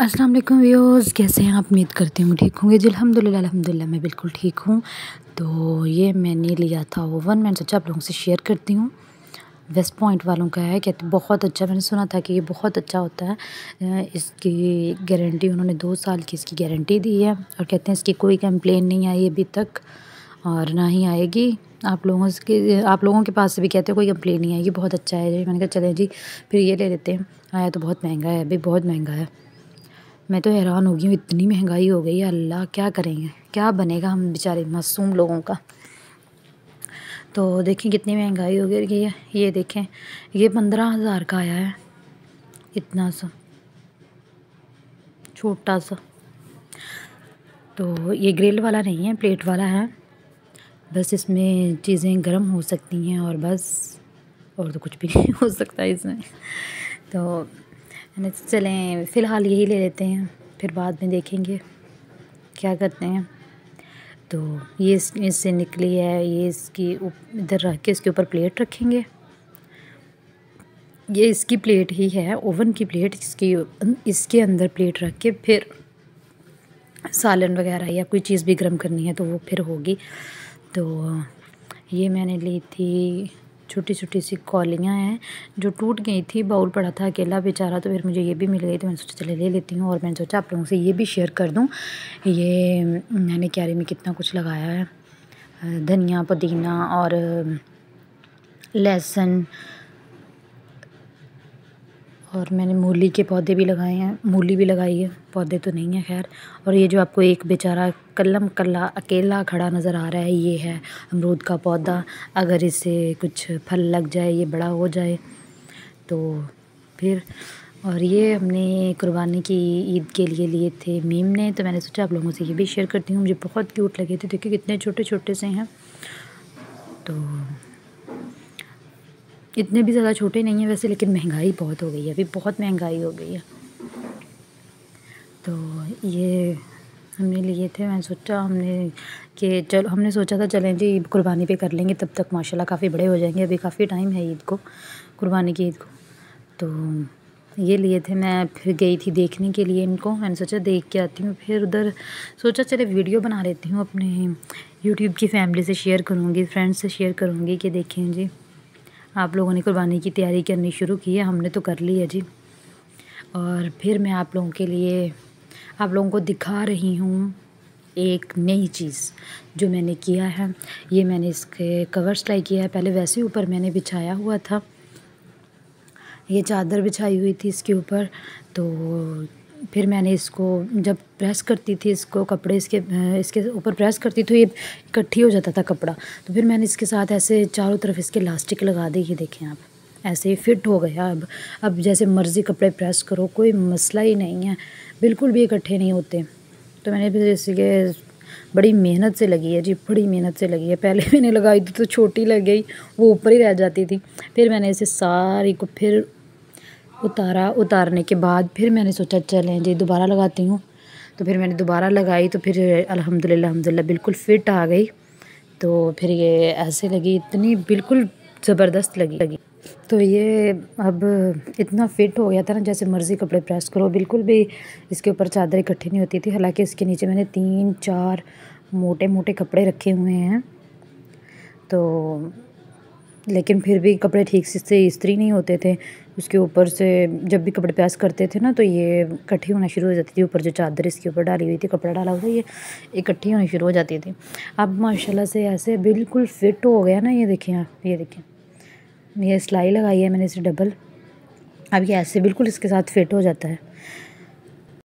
अस्सलाम वालेकुम व्यूअर्स कैसे हैं आप उम्मीद करती हूँ ठीक होंगे जी अलहमदिल्ला अलहमदिल्ला मैं बिल्कुल ठीक हूँ तो ये मैंने लिया था ओवन मैंने सोचा आप लोगों से शेयर करती हूँ वेस्ट पॉइंट वालों का है कहते बहुत अच्छा मैंने सुना था कि ये बहुत अच्छा होता है इसकी गारंटी उन्होंने दो साल की इसकी गारंटी दी है और कहते हैं इसकी कोई कंप्लेन नहीं आई अभी तक और ना ही आएगी आप लोगों के आप लोगों के पास से भी कहते हैं कोई कंप्लेन नहीं आएगी बहुत अच्छा है मैंने कहा चले जी फिर ये ले लेते हैं आया तो बहुत महंगा है अभी बहुत महंगा है मैं तो हैरान हो गई हूँ इतनी महंगाई हो गई है अल्लाह क्या करेंगे क्या बनेगा हम बेचारे मासूम लोगों का तो देखें कितनी महंगाई हो गई ये ये देखें ये पंद्रह हज़ार का आया है इतना सा छोटा सा तो ये ग्रिल वाला नहीं है प्लेट वाला है बस इसमें चीज़ें गर्म हो सकती हैं और बस और तो कुछ भी नहीं हो सकता इसमें तो मैंने तो चलें फ़िलहाल यही ले लेते हैं फिर बाद में देखेंगे क्या करते हैं तो ये इससे निकली है ये इसकी इधर रख के इसके ऊपर प्लेट रखेंगे ये इसकी प्लेट ही है ओवन की प्लेट इसकी अं, इसके अंदर प्लेट रख के फिर सालन वगैरह या कोई चीज़ भी गर्म करनी है तो वो फिर होगी तो ये मैंने ली थी छोटी छोटी सी कौलियाँ हैं जो टूट गई थी बाउल पड़ा था अकेला बेचारा तो फिर मुझे ये भी मिल गई तो मैंने सोचा चले ले लेती हूँ और मैंने सोचा आप लोगों से ये भी शेयर कर दूँ ये मैंने क्यारी में कितना कुछ लगाया है धनिया पुदीना और लहसुन और मैंने मूली के पौधे भी लगाए हैं मूली भी लगाई है पौधे तो नहीं है खैर और ये जो आपको एक बेचारा कलम कला अकेला खड़ा नज़र आ रहा है ये है अमरूद का पौधा अगर इसे कुछ फल लग जाए ये बड़ा हो जाए तो फिर और ये हमने कुर्बानी की ईद के लिए लिए थे मीम ने तो मैंने सोचा आप लोगों से ये भी शेयर करती हूँ मुझे बहुत क्यूट लगे थे देखिए कितने छोटे छोटे से हैं तो इतने भी ज़्यादा छोटे नहीं हैं वैसे लेकिन महंगाई बहुत हो गई है अभी बहुत महंगाई हो गई है तो ये हमने लिए थे मैंने सोचा हमने कि चलो हमने सोचा था चलें जी कुर्बानी पे कर लेंगे तब तक माशाल्लाह काफ़ी बड़े हो जाएंगे अभी काफ़ी टाइम है ईद को कुर्बानी की ईद को तो ये लिए थे मैं फिर गई थी देखने के लिए इनको मैंने सोचा देख के आती हूँ फिर उधर सोचा चले वीडियो बना लेती हूँ अपने यूट्यूब की फैमिली से शेयर करूँगी फ्रेंड्स से शेयर करूँगी कि देखें जी आप लोगों ने कुर्बानी की तैयारी करनी शुरू की है हमने तो कर ली है जी और फिर मैं आप लोगों के लिए आप लोगों को दिखा रही हूँ एक नई चीज़ जो मैंने किया है ये मैंने इसके कवर सिलाई किया है पहले वैसे ही ऊपर मैंने बिछाया हुआ था ये चादर बिछाई हुई थी इसके ऊपर तो फिर मैंने इसको जब प्रेस करती थी इसको कपड़े इसके इसके ऊपर प्रेस करती तो ये इकट्ठी हो जाता था कपड़ा तो फिर मैंने इसके साथ ऐसे चारों तरफ इसके लास्टिक लगा दी ये देखें आप ऐसे ही फिट हो गया अब अब जैसे मर्ज़ी कपड़े प्रेस करो कोई मसला ही नहीं है बिल्कुल भी इकट्ठे नहीं होते तो मैंने फिर इसके बड़ी मेहनत से लगी है जी बड़ी मेहनत से लगी है पहले मैंने लगाई थी तो छोटी लग गई वो ऊपर ही रह जाती थी फिर मैंने इसे सारी को फिर उतारा उतारने के बाद फिर मैंने सोचा चलें जी दोबारा लगाती हूँ तो फिर मैंने दोबारा लगाई तो फिर अलहमदिल्ला अलहमदिल्ला बिल्कुल फ़िट आ गई तो फिर ये ऐसे लगी इतनी बिल्कुल ज़बरदस्त लगी लगी तो ये अब इतना फिट हो गया था ना जैसे मर्ज़ी कपड़े प्रेस करो बिल्कुल भी इसके ऊपर चादर इकट्ठी नहीं होती थी हालांकि इसके नीचे मैंने तीन चार मोटे मोटे कपड़े रखे हुए हैं तो लेकिन फिर भी कपड़े ठीक से इस्त्री नहीं होते थे उसके ऊपर से जब भी कपड़े प्रेस करते थे ना तो ये इकट्ठी होना शुरू हो जाती थी ऊपर जो चादर इसके ऊपर डाली हुई थी कपड़ा डाला हुआ था ये इकट्ठी होनी शुरू हो जाती थी अब माशाल्लाह से ऐसे बिल्कुल फिट हो गया ना ये देखिए आप ये देखिए ये सिलाई लगाई है मैंने इसे डबल अब ये ऐसे बिल्कुल इसके साथ फिट हो जाता है